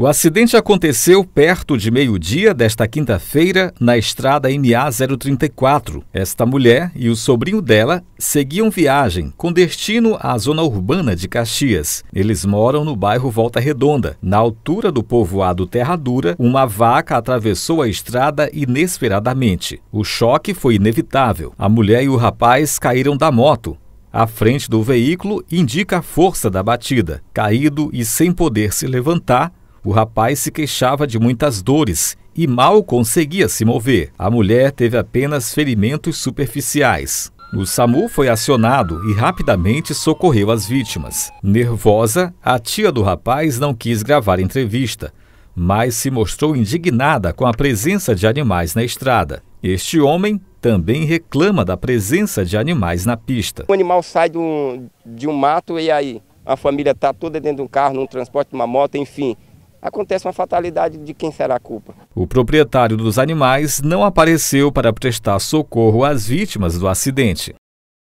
O acidente aconteceu perto de meio-dia desta quinta-feira na estrada MA 034. Esta mulher e o sobrinho dela seguiam viagem com destino à zona urbana de Caxias. Eles moram no bairro Volta Redonda. Na altura do povoado Terra Dura, uma vaca atravessou a estrada inesperadamente. O choque foi inevitável. A mulher e o rapaz caíram da moto, a frente do veículo indica a força da batida. Caído e sem poder se levantar, o rapaz se queixava de muitas dores e mal conseguia se mover. A mulher teve apenas ferimentos superficiais. O SAMU foi acionado e rapidamente socorreu as vítimas. Nervosa, a tia do rapaz não quis gravar entrevista, mas se mostrou indignada com a presença de animais na estrada. Este homem também reclama da presença de animais na pista. O animal sai de um, de um mato e aí a família está toda dentro de um carro, num transporte, numa moto, enfim acontece uma fatalidade de quem será a culpa. O proprietário dos animais não apareceu para prestar socorro às vítimas do acidente.